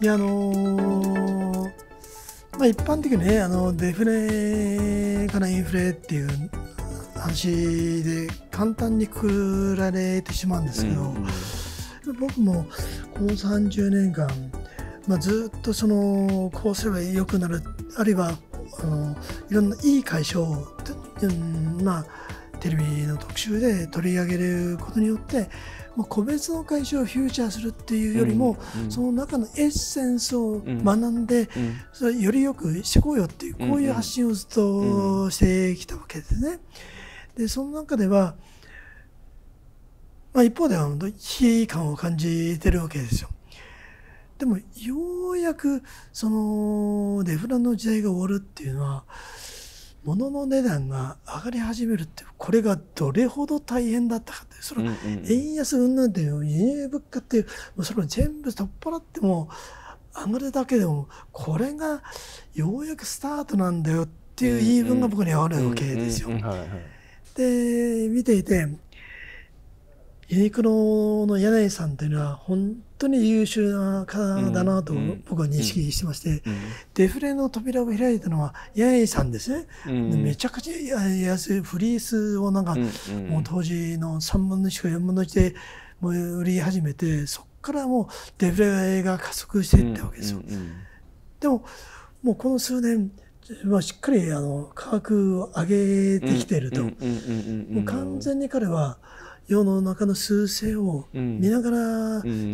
いや、あのー、まあ、一般的にね、あのデフレからインフレっていう話で簡単にくられてしまうんですけど、うん僕もこの30年間、まあ、ずっとそのこうすれば良くなるあるいはあのいろんないい解消を、まあ、テレビの特集で取り上げることによってまあ、個別の会社をフューチャーするっていうよりも、うん、その中のエッセンスを学んで、うん、それよりよくしてこうよっていうこういう発信をずっとしてきたわけですね。でその中では、まあ、一方では危機感を感じてるわけですよ。でもようやくそのデフラの時代が終わるっていうのは物の値段が上がり始めるってこれがどれほど大変だったかってその円安云々っいう輸入物価っていうそれを全部取っ払っても上がるだけでもこれがようやくスタートなんだよっていう言い分が僕にはあるわけですよ。で見ていてユニクロの柳井さんというのは本当に優秀な方だなと僕は認識してまして、デフレの扉を開いたのは柳井さんですね、めちゃくちゃ安いフリースをなんか、もう当時の3分の1か4分の1でもう売り始めてそこからもうデフレが加速していったわけですよ。でももうこの数年まあ、しっかりあの価格を上げてきていると、もう完全に彼は世の中の趨勢を見ながら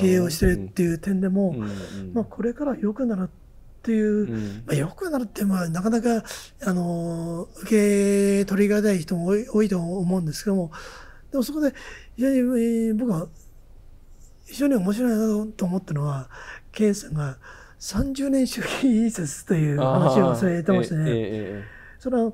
経営をしてるっていう点でも、まあ、これから良くなるっていう、まあ、良くなるってまあなかなかあの受け取りがたい人も多いと思うんですけどもでもそこで非常に僕は非常に面白いなと思ったのはケンさんが30年周期説という話をされてましたね。その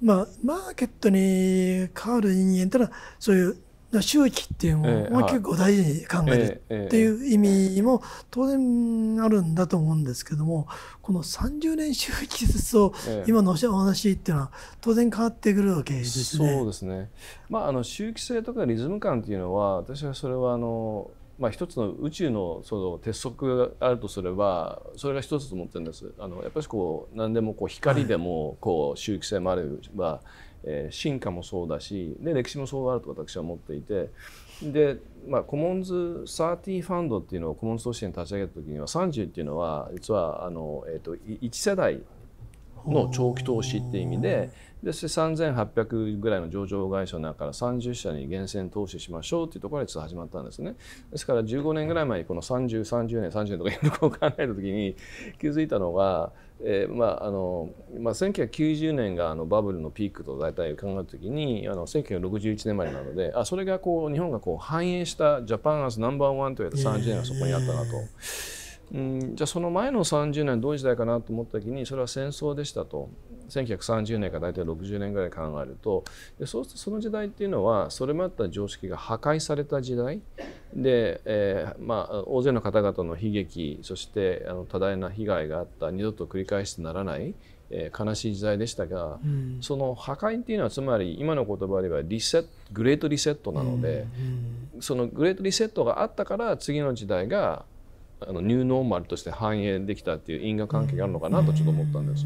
まあ、マーケットに変わる人間というのはそういう周期っていうのを結構大事に考えるっていう意味も当然あるんだと思うんですけどもこの30年周期説を今のお話っていうのは当然変わってくるわけですね。そうですねまあ、あの周期性とかリズム感っていうのは私はそれはあのまあ、一つの宇宙のその鉄則があるとすればそれが一つと思ってるんですあのやっぱりこう何でもこう光でもこう周期性もあれば、えー、進化もそうだしで歴史もそうあると私は思っていてで、まあ、コモンズ30ファンドっていうのをコモンズ投資に立ち上げた時には30っていうのは実はあの、えーと、と1世代の長期投資っていう意味で。で3800ぐらいの上場会社の中から30社に厳選投資しましょうというところっと始まったんですねですから15年ぐらい前にこの3030年30年とかこう考えた時に気づいたのが、えー、まああのまあ、1990年があのバブルのピークと大体考えた時にあの1961年前なのであそれがこう日本がこう繁栄したジャパンアスナンバーワンといわれた30年がそこにあったなと。うん、じゃあその前の30年どういう時代かなと思った時にそれは戦争でしたと1930年から大体60年ぐらい考えるとでそうするとその時代っていうのはそれまった常識が破壊された時代で、えー、まあ、大勢の方々の悲劇そしてあの多大な被害があった二度と繰り返してならないえー、悲しい時代でしたが、うん、その破壊っていうのはつまり今の言葉ではリセットグレートリセットなので、うんうん、そのグレートリセットがあったから次の時代があのニューノーマルとして反映できたっていう因果関係があるのかなとちょっと思ったんです。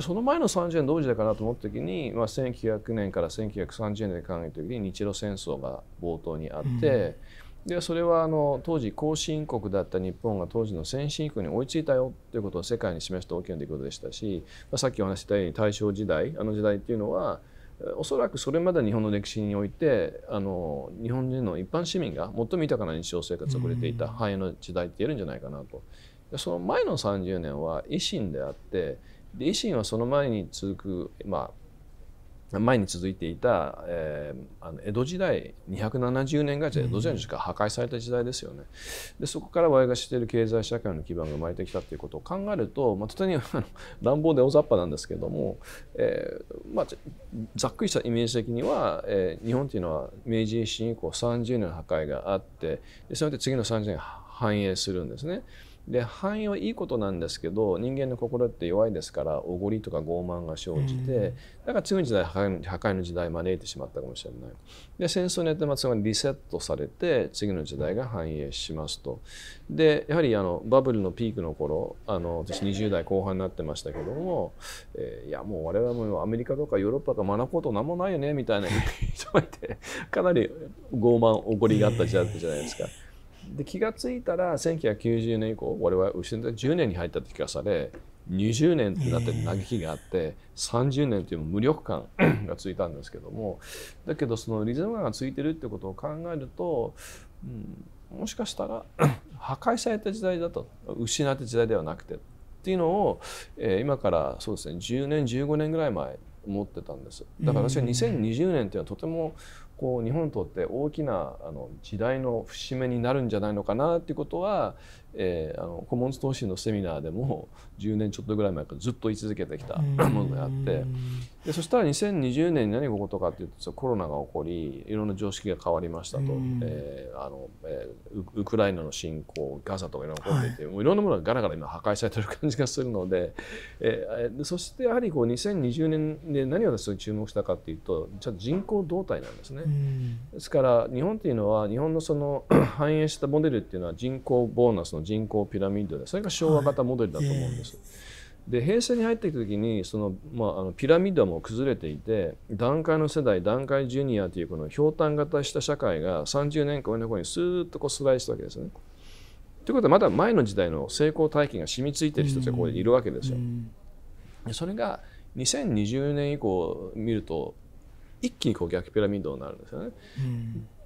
その前の30年同時代かなと思った時に、まあ、1900年から1930年で考えた時に日露戦争が冒頭にあって、うん、でそれはあの当時後進国だった日本が当時の先進国に追いついたよということを世界に示した大きな出来事でしたし、まあ、さっきお話したように大正時代あの時代っていうのはおそらくそれまで日本の歴史においてあの日本人の一般市民が最も豊かな日常生活を送れていた繁栄の時代って言えるんじゃないかなと。でその前の30年は維新であって維新はその前に続く、まあ、前に続いていた、えー、あの江戸時代270年ぐらいで江戸時代にしか破壊された時代ですよね。でそこから我が知っている経済社会の基盤が生まれてきたということを考えると、まあ、とての乱暴で大雑把なんですけども、えーまあ、ざっくりしたイメージ的には、えー、日本というのは明治維新以降30年の破壊があってでそれで次の30年繁栄するんですね。で繁栄はいいことなんですけど人間の心って弱いですからおごりとか傲慢が生じて、だから次の時代破壊の時代招いてしまったかもしれないで戦争によってまつまりリセットされて次の時代が繁栄しますとでやはりあのバブルのピークの頃あの私20代後半になってましたけども、えー、いやもう我々もアメリカとかヨーロッパとか学ぶこと何もないよねみたいな人がいてかなり傲慢おごりがあった時代だったじゃないですか。えーで気が付いたら1990年以降我々失って10年に入ったって聞かされ20年になって嘆きがあって、えー、30年という無力感がついたんですけどもだけどそのリズム感がついてるってことを考えると、うん、もしかしたら破壊された時代だと失った時代ではなくてっていうのを、えー、今からそうですね10年15年ぐらい前思ってたんですだから私は2020年っていうのはとても、こう日本にとって大きなあの時代の節目になるんじゃないのかなっていうことは、えー、あのコモンズ投資のセミナーでも10年ちょっとぐらい前からずっと言い続けてきたものであってでそしたら2020年に何が起こったかというとコロナが起こりいろんな常識が変わりましたと、えー、あのえー、ウクライナの侵攻ガザとかいろいろ起こっていて、はい、もういろんなものがガラガラ今破壊されてる感じがするので、えー、そしてやはりこう2020年で何を私注目したかというと人口動態なんですね。ですから日本というのは日本のその反映 したモデルっていうのは人口ボーナスの人口ピラミッドでそれが昭和型モデルだと思うんです。はいで平成に入ってきた時にその、まあ、あのピラミッドも崩れていて団塊の世代団塊ジュニアというこのひょうたん型した社会が30年間上の方にスーッとこうスライしたわけですね。ということはまだ前の時代の成功体験が染みついてる人たちがここいるわけですよ。でそれが2020年以降見ると一気にこう逆ピラミッドになるんですよね。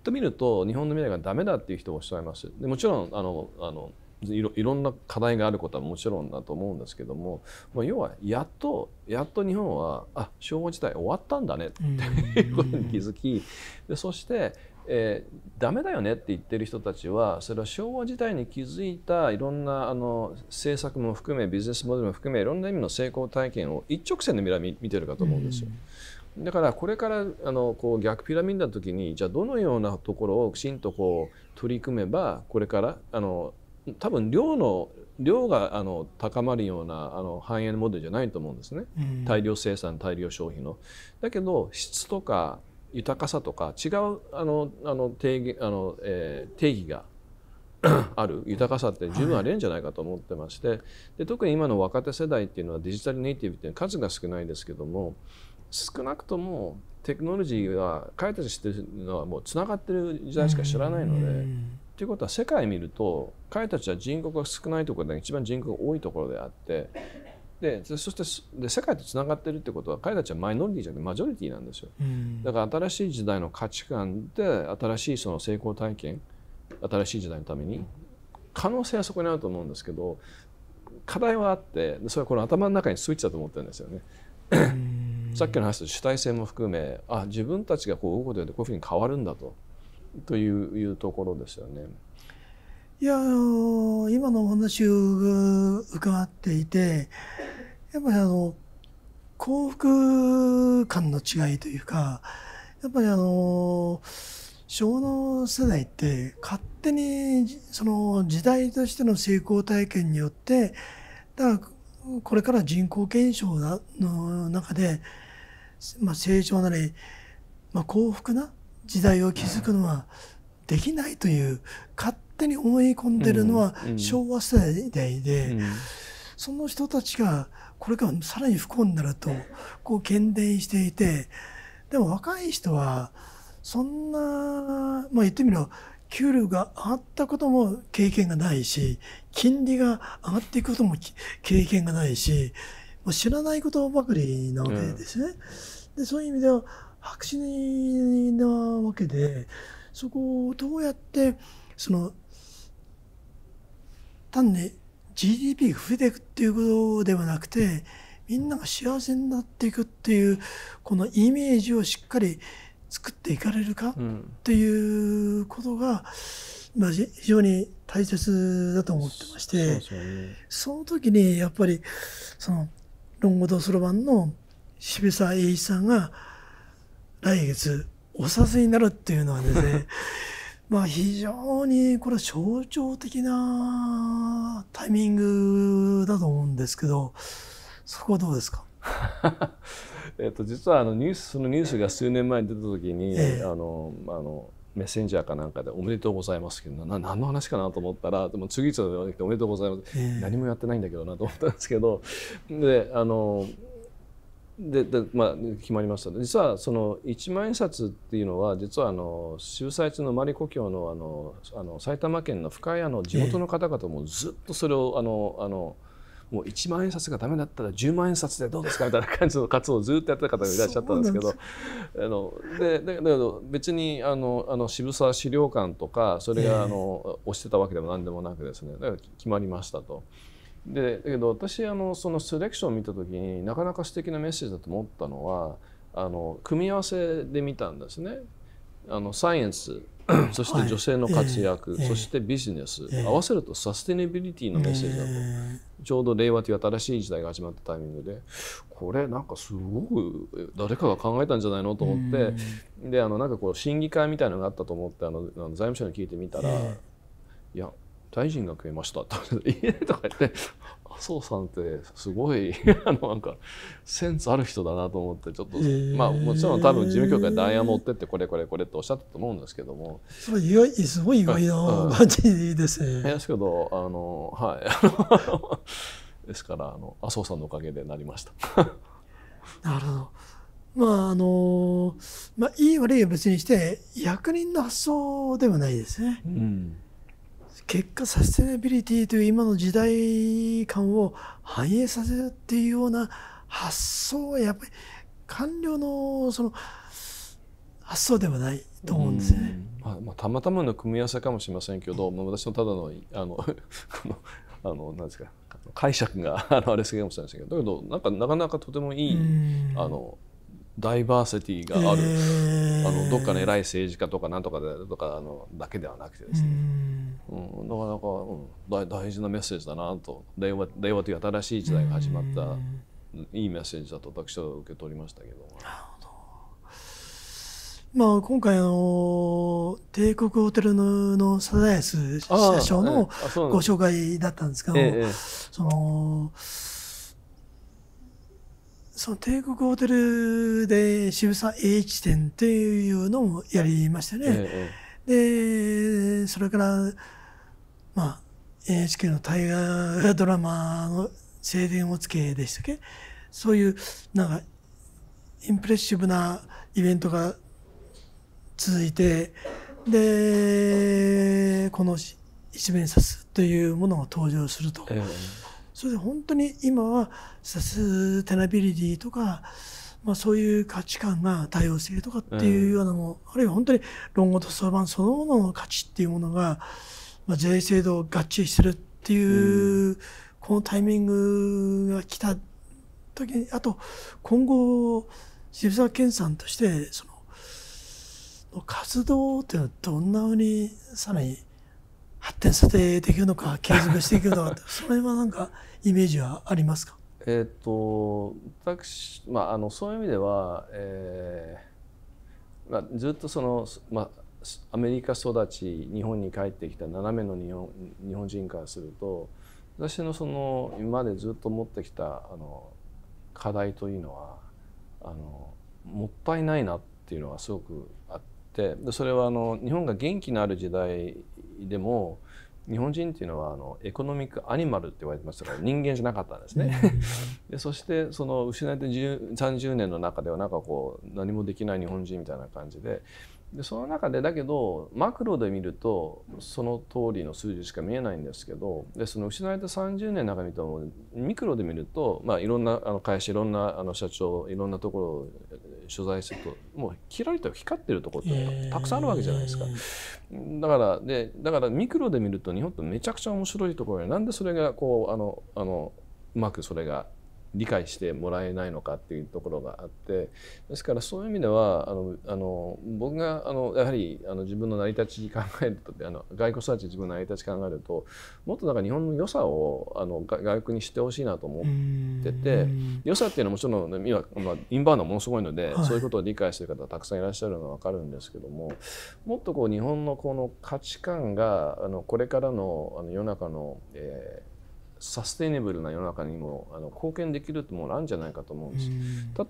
と見ると日本の未来がダメだっていう人もおっしゃいます。でもちろんあのあのいろいろんな課題があることはもちろんだと思うんですけども、まあ、要はやっとやっと日本はあ昭和時代終わったんだねっていうことに気づきでそして、えー、ダメだよねって言ってる人たちはそれは昭和時代に気づいたいろんなあの政策も含めビジネスモデルも含めいろんな意味の成功体験を一直線で見見てるかと思うんですよ。だからこれからあのこう逆ピラミッドの時にじゃあどのようなところをきちんとこう取り組めばこれからあの多分量の量があの高まるようなあの繁栄のモデルじゃないと思うんですね、うん、大量生産大量消費の。だけど質とか豊かさとか違うあのあの定義あの、えー、定義が ある豊かさって十分ありえんじゃないかと思ってまして、はい、で特に今の若手世代っていうのはデジタルネイティブっていう数が少ないですけども少なくともテクノロジーは彼たち知ってるのはもうつながってる時代しか知らないので。うんということは世界見ると彼たちは人口が少ないところで一番人口が多いところであってでそしてで世界とつながってるってことは彼たちはマイノリティじゃなくてマジョリティなんですよ、だから新しい時代の価値観で新しいその成功体験新しい時代のために可能性はそこにあると思うんですけど課題はあってそれはこの頭の中にスイッチだと思ってるんですよね。さっきの話と主体性も含めあ自分たちがこう動くことてこういうふうに変わるんだとというところですよね。いや今のお話を伺っていてやっぱりあの幸福感の違いというかやっぱりあの昭和の世代って勝手にその時代としての成功体験によってだからこれから人口減少の中で、まあ、成長なり、まあ、幸福な時代を築くのはできないという勝手に思い込んでるのは昭和世代で、その人たちがこれからさらに不幸になるとこう喧伝していてでも若い人はそんなまあ言ってみれば給料が上がったことも経験がないし金利が上がっていくことも経験がないし知らないことばかりなわけですね。でそういう意味では白紙なわけでそこをどうやってその単に GDP が増えていくっていうことではなくてみんなが幸せになっていくっていうこのイメージをしっかり作っていかれるかっていうことが、まあ、非常に大切だと思ってまして、その時にやっぱりその論語とそろばんの渋沢栄一さんが来月お札になるっていうのはですね まあ非常にこれは象徴的なタイミングだと思うんですけどそこはどうですか えっと実はあのニュースそのニュースが数年前に出た時に、ええ、あのあのメッセンジャーかなんかで「おめでとうございます」けどな何の話かなと思ったらでも次々と「おめでとうございます」えー、何もやってないんだけどなと思ったんですけどであのでで、まあ、決まりました実はその一万円札っていうのは実はあの秀才地のマリ故郷のあのあの埼玉県の深谷の地元の方々もずっとそれをあのあのもう1万円札がダメだったら10万円札でどうですかみたいな感じの活動をずっとやってた方がいらっしゃったんですけどあのでだけど別にあのあの渋沢資料館とかそれがあの、推してたわけでも何でもなくですねだから決まりましたと。でだけど私あのそのセレクションを見た時になかなか素敵なメッセージだと思ったのはあの組み合わせで見たんですね。あのサイエンスそして女性の活躍、えー、そしてビジネス、えー、合わせるとサステナビリティのメッセージだと、えー、ちょうど令和という新しい時代が始まったタイミングでこれなんかすごく誰かが考えたんじゃないのと思って、であのなんかこう審議会みたいなのがあったと思ってあの財務省に聞いてみたら、いや大臣が増えました」って 「とか言って麻生さんってすごい あのなんかセンスある人だなと思ってちょっと、えー、まあもちろん多分事務局がダイヤ持ってってこれこれこれっておっしゃったと思うんですけどもすごい意外すごい意外な感じですね。ですけどあのはい ですからあの麻生さんのおかげでなりました。なるほどまああのまあいい悪いは別にして役人の発想ではないですね。うん結果サステナビリティという今の時代感を反映させるっていうような発想はやっぱり官僚のその発想ではないと思うんですよね。まあまあ、たまたまの組み合わせかもしれませんけど、まあ、私のただのあのこのあのなんですか解釈があのあれすぎかもしれませんけどだけどなんかなかなかとてもいいあのダイバーシティがある、えー、あのどっかの偉い政治家とかなんとかでとかあのだけではなくてですね。うん、なかなか、うん、大事なメッセージだなと令和令和という新しい時代が始まったいいメッセージだと私は受け取りましたけどまあ、今回の帝国ホテルのサザエス社長のご紹介だったんですけど、ええ、そのその帝国ホテルで渋沢栄一展っていうのをやりましたね。ええ、でそれからまあ、NHK の大河ドラマの「青年をつけ」でしたっけそういうなんかインプレッシブなイベントが続いてでこの一面サというものが登場すると、えー、それで本当に今はサステナビリティとか、まあ、そういう価値観が多様性とかっていうようなもの、えー、あるいは本当に論語とそろばんそのものの価値っていうものがまあ、税制度を合致するっていう、このタイミングが来た時にあと今後渋沢健さんとしてその活動っていうのはどんなふうにさらに発展させていくのか継続していくのか それはなんかイメージはありますかえっ、ー、と私、まあ、あのそういう意味では、えーまあ、ずっとその、まあアメリカ育ち日本に帰ってきた斜めの日本日本人からすると私のその今までずっと持ってきたあの課題というのはあのもったいないなっていうのはすごくあってでそれはあの日本が元気のある時代でも日本人っていうのはあのエコノミックアニマルって言われてましたから人間じゃなかったんですねでそしてその失われて30年の中ではなんかこう何もできない日本人みたいな感じででその中でだけどマクロで見るとその通りの数字しか見えないんですけどでその失われた30年の中見てもミクロで見ると、まあ、いろんなあの会社いろんなあの社長いろんなところを取材するともうキラリと光ってるところってたくさんあるわけじゃないですか、えー、だからでだからミクロで見ると日本ってめちゃくちゃ面白いところでなんでそれがこうあのあのうまくそれが理解してもらえないのかっていうところがあってですからそういう意味ではあのあの僕があのやはりあの自分の成り立ち考えるとあの外交育ち自分の成り立ち考えるともっとなんか日本の良さをあの外国に知ってほしいなと思ってて良さっていうのはもちろん今、まあ、インバウンドものすごいので、はい、そういうことを理解してる方たくさんいらっしゃるのは分かるんですけどももっとこう日本のこの価値観があのこれからのあの世の中の、えーサステイネブルな世の中にもあの貢献できるってものあるんじゃないかと思うんです。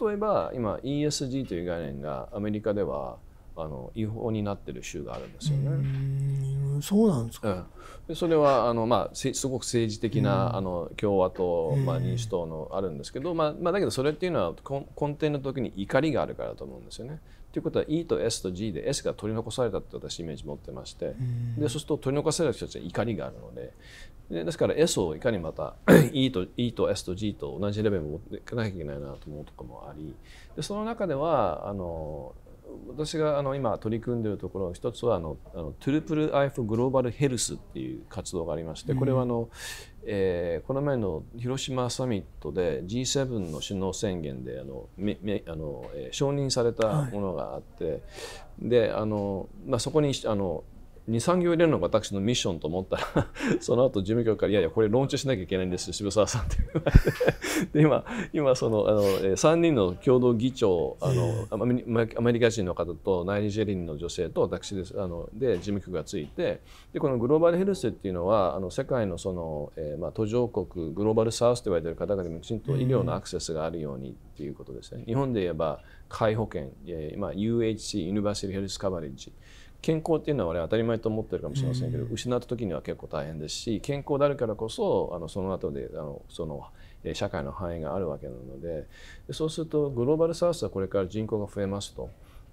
例えば今 ESG という概念がアメリカではあの違法になってる州があるんですよね。そうなんですか、うん、それはあの、まあ、すごく政治的な、うん、あの共和党、まあ、民主党のあるんですけど、まあまあ、だけどそれっていうのは根底の時に怒りがあるからだと思うんですよね。ということは E と S と G で S が取り残されたって私イメージ持ってまして、でそうすると取り残された人たちは怒りがあるのででですから S をいかにまた e, と e と S と G と同じレベルに持っていかなきゃいけないなと思うとこもありでその中ではあの私があの今取り組んでいるところ一つはあのあのトゥルプルアイフグローバルヘルスっていう活動がありましてこれはあの、えー、この前の広島サミットで G7 の首脳宣言であのめめあの、えー、承認されたものがあって、はい、であの、まあ、そこにあの2産業入れるのが私のミッションと思ったら その後事務局から「いやいやこれローンチしなきゃいけないんですよ渋沢さん」って言われて今今そのあの3人の共同議長あのアメリカ人の方とナイジェリンの女性と私ですあので事務局がついてでこのグローバルヘルスっていうのはあの世界のその、えー、まあ、途上国グローバルサウスと言われている方々にきちんと医療のアクセスがあるようにっていうことですね。日本で言えば皆保険、えまあ、UHC、ユニバーシルヘルスカバレッジ、健康っていうのは我当たり前と思ってるかもしれませんけど、失った時には結構大変ですし健康であるからこそあのその後であのその社会の範囲があるわけなのでそうするとグローバルサウスはこれから人口が増えますと。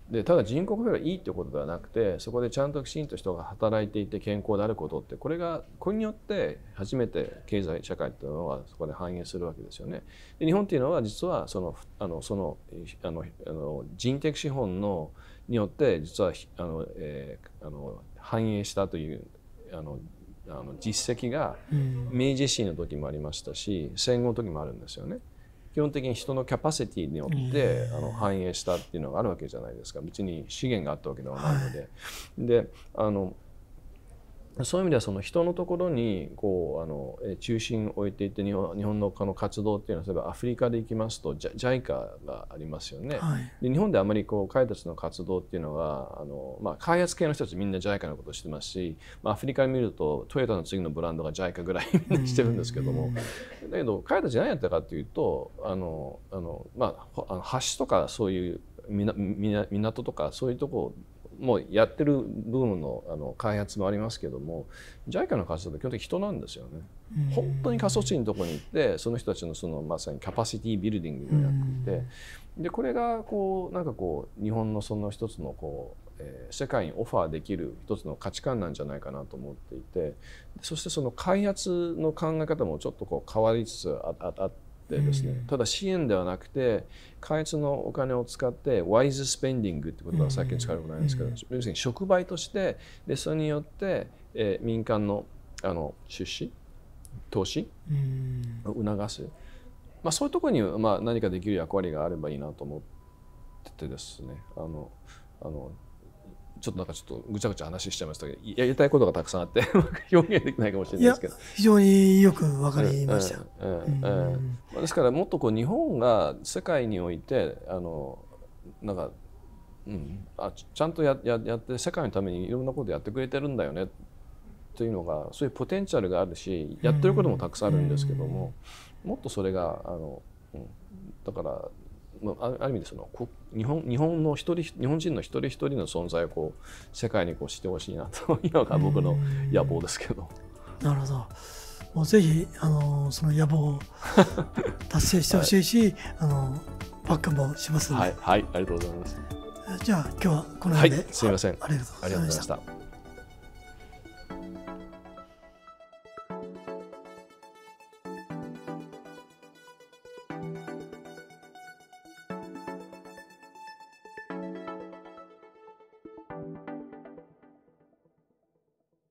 でただ人工呼吸がいいってことではなくてそこでちゃんときちんと人が働いていて健康であることってこれがこれによって初めて経済社会というのはそこで反映するわけですよね。で日本っていうのは実はそのあのそのあのあの人的資本のによって実はあの、えー、あの反映したというあのあの実績が明治維新の時もありましたし戦後の時もあるんですよね。うん基本的に人のキャパシティによってあの反映したっていうのがあるわけじゃないですか別に資源があったわけではないので。であのそういう意味ではその人のところにこうあの中心を置いていって日本日本のの活動っていうのは例えばアフリカで行きますと JICA がありますよね、はい、で日本であまりこう開発の活動っていうのはあの、まあ、開発系の人たちみんな JICA のことをしてますし、まあ、アフリカ見るとトヨタの次のブランドが JICA ぐらいみんなしてるんですけどもだけど開発何やったかというとあのあの、まあ、橋とかそういう港とかそういうとこもうやってるームのあの開発もありますけども JICA の活動って基本的に人なんですよね。本当に過疎地のとこに行ってその人たちのそのまさにキャパシティビルディングをやっていてでこれがこうなんかこう日本のその一つのこう、えー、世界にオファーできる一つの価値観なんじゃないかなと思っていてそしてその開発の考え方もちょっとこう変わりつつああって。ってですね、ただ支援ではなくて開発のお金を使ってワイズスペンディングって言葉はさっき使われたことないんですけど、要するに触媒としてでそれによって、えー、民間のあの出資投資を促す、まあ、そういうところに、まあ、何かできる役割があればいいなと思っててですねあのあのちょっとなんかちょっとぐちゃぐちゃ話しちゃいましたけどやりたいことがたくさんあって 表現できないかもしれないですけど非常によくわかりました、ですからもっとこう日本が世界においてあのなんか、うん、あちゃんとやややって世界のためにいろんなことやってくれてるんだよねというのがそういうポテンシャルがあるしやってることもたくさんあるんですけども、もっとそれがあの、うん、だからまあ、ある意味でそのこ日本日本の一人日本人の一人一人の存在をこう世界にこうしてほしいなというのが僕の野望ですけど。なるほどもうぜひあのその野望を達成してほしいし、はい、あのバックもしますので、はい、はい、ありがとうございますじゃあ今日はこの辺で、はい、すみませんありがとうございました。